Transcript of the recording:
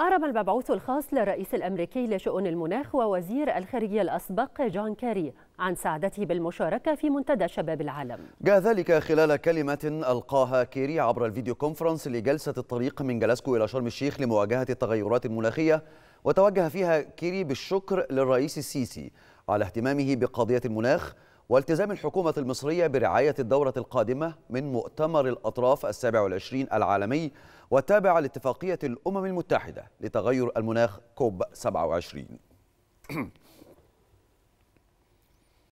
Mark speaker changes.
Speaker 1: أعرب المبعوث الخاص للرئيس الأمريكي لشؤون المناخ ووزير الخارجية الأسبق جون كيري عن سعادته بالمشاركة في منتدى شباب العالم
Speaker 2: جاء ذلك خلال كلمة ألقاها كيري عبر الفيديو كونفرنس لجلسة الطريق من جلاسكو إلى شرم الشيخ لمواجهة التغيرات المناخية وتوجه فيها كيري بالشكر للرئيس السيسي على اهتمامه بقضية المناخ والتزام الحكومة المصرية برعاية الدورة القادمة من مؤتمر الأطراف السابع والعشرين العالمي والتابع لاتفاقية الأمم المتحدة لتغير المناخ كوب 27